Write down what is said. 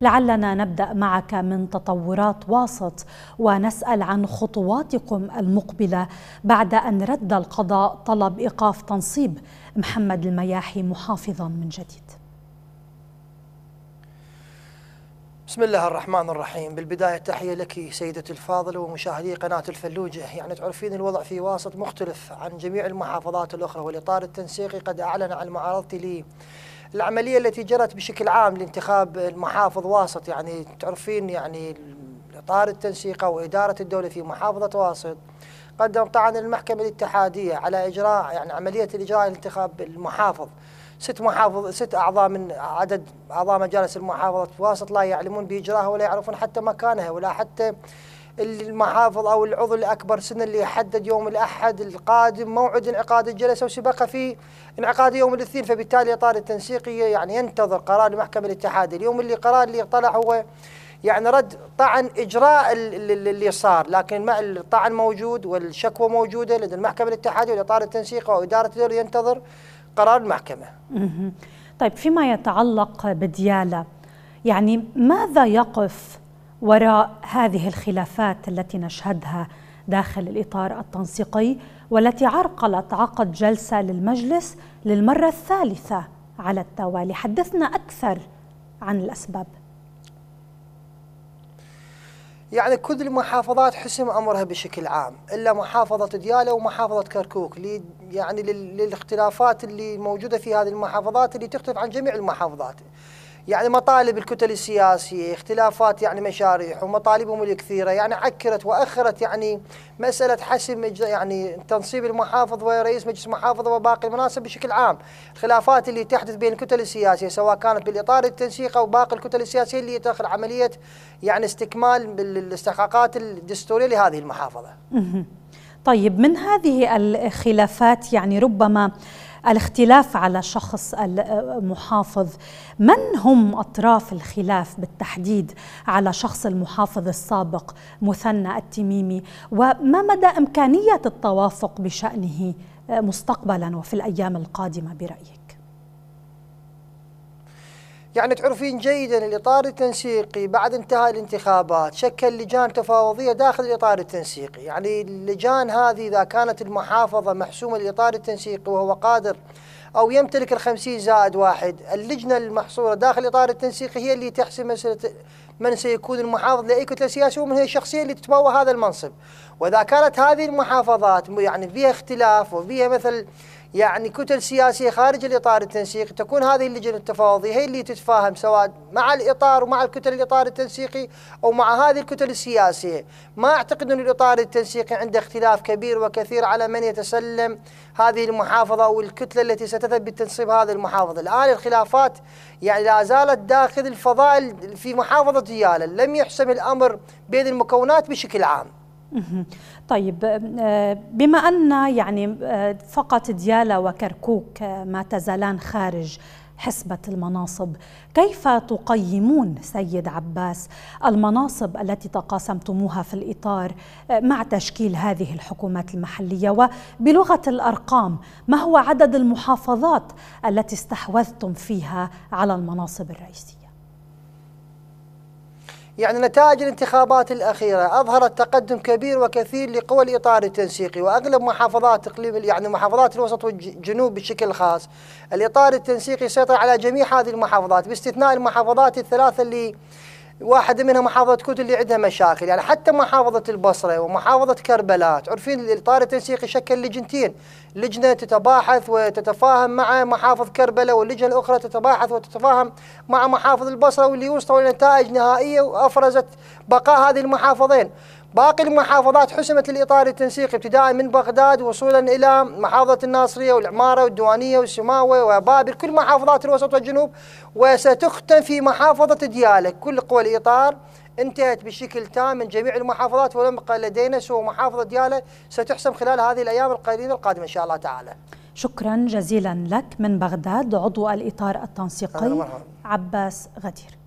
لعلنا نبدا معك من تطورات واسط ونسال عن خطواتكم المقبله بعد ان رد القضاء طلب ايقاف تنصيب محمد المياحي محافظا من جديد. بسم الله الرحمن الرحيم، بالبدايه تحيه لك سيدتي الفاضله ومشاهدي قناه الفلوجه، يعني تعرفين الوضع في واسط مختلف عن جميع المحافظات الاخرى والاطار التنسيقي قد اعلن عن معارضتي لي العملية التي جرت بشكل عام لانتخاب المحافظ واسط يعني تعرفين يعني إطار التنسيق أو إدارة الدولة في محافظة واسط قدم طعن المحكمة الاتحادية على إجراء يعني عملية الإجراء لانتخاب المحافظ ست محافظ ست أعضاء من عدد أعضاء مجالس المحافظة واسط لا يعلمون بإجراءها ولا يعرفون حتى مكانها ولا حتى المحافظ أو العضو الأكبر سنا اللي يحدد يوم الأحد القادم موعد انعقاد الجلسة وسبقها في انعقاد يوم الاثنين فبالتالي إطار التنسيقية يعني ينتظر قرار المحكمة الاتحادي اليوم اللي قرار اللي طلع هو يعني رد طعن اجراء اللي صار لكن الطعن موجود والشكوى موجوده لدى المحكمه الاتحاديه والاطار التنسيق واداره الدوري ينتظر قرار المحكمه. طيب فيما يتعلق بدياله يعني ماذا يقف وراء هذه الخلافات التي نشهدها داخل الاطار التنسيقي والتي عرقلت عقد جلسه للمجلس للمره الثالثه على التوالي حدثنا اكثر عن الاسباب يعني كل المحافظات حسم امرها بشكل عام الا محافظه دياله ومحافظه كركوك يعني للاختلافات اللي موجوده في هذه المحافظات اللي تختلف عن جميع المحافظات يعني مطالب الكتل السياسية اختلافات يعني مشاريع ومطالبهم الكثيرة يعني عكرت وأخرت يعني مسألة حسم يعني تنصيب المحافظ ورئيس مجلس المحافظة وباقي المناصب بشكل عام الخلافات اللي تحدث بين الكتل السياسية سواء كانت بالإطار التنسيق أو باقي الكتل السياسية اللي تدخل عملية يعني استكمال الاستحقاقات الدستورية لهذه المحافظة طيب من هذه الخلافات يعني ربما الاختلاف على شخص المحافظ من هم أطراف الخلاف بالتحديد على شخص المحافظ السابق مثنى التميمي وما مدى إمكانية التوافق بشأنه مستقبلا وفي الأيام القادمة برأيك يعني تعرفين جيدا الإطار التنسيقي بعد انتهاء الانتخابات شكل لجان تفاوضية داخل الإطار التنسيقي يعني اللجان هذه إذا كانت المحافظة محسومة الاطار التنسيقي وهو قادر أو يمتلك ال 50 زائد واحد اللجنة المحصورة داخل الإطار التنسيقي هي اللي تحسم مسألة من سيكون المحافظ لأي كتلة سياسية ومن هي الشخصية اللي تتبوى هذا المنصب وإذا كانت هذه المحافظات يعني فيها اختلاف وفيها مثل يعني كتل سياسية خارج الإطار التنسيقي تكون هذه اللجنة التفاوضية هي اللي تتفاهم سواء مع الإطار ومع الكتل الإطار التنسيقي أو مع هذه الكتل السياسية ما أعتقد أن الإطار التنسيقي عنده اختلاف كبير وكثير على من يتسلم هذه المحافظة أو الكتلة التي ستثبت تنصيب هذه المحافظة الآن الخلافات يعني لا زالت داخل الفضاء في محافظة ديالى لم يحسم الأمر بين المكونات بشكل عام طيب آه، بما أن يعني آه، فقط ديالا وكركوك آه، ما تزالان خارج حسبة المناصب كيف تقيمون سيد عباس المناصب التي تقاسمتموها في الإطار مع تشكيل هذه الحكومات المحلية وبلغة الأرقام ما هو عدد المحافظات التي استحوذتم فيها على المناصب الرئيسية يعني نتائج الانتخابات الأخيرة أظهرت تقدم كبير وكثير لقوى الإطار التنسيقي وأغلب محافظات إقليم يعني محافظات الوسط والجنوب بشكل خاص الإطار التنسيقي سيطر على جميع هذه المحافظات باستثناء المحافظات الثلاثة اللي واحد منها محافظة كوت اللي عندها مشاكل يعني حتى محافظة البصرة ومحافظة كربلاء تعرفين الإطار التنسيقي شكل لجنتين لجنة تتباحث وتتفاهم مع محافظ كربلاء واللجنة الأخرى تتباحث وتتفاهم مع محافظ البصرة واللي وصلوا لنتائج نهائية وأفرزت بقاء هذه المحافظين باقي المحافظات حسمت للإطار التنسيقي ابتداء من بغداد وصولا إلى محافظة الناصرية والعمارة والديوانية والسماوة وبابل كل محافظات الوسط والجنوب وستختم في محافظة دياله كل قوى الإطار انتهت بشكل تام من جميع المحافظات ولم يبقى لدينا سوى محافظة دياله ستحسم خلال هذه الأيام القليله القادمة إن شاء الله تعالى شكرا جزيلا لك من بغداد عضو الإطار التنسيقي عباس غدير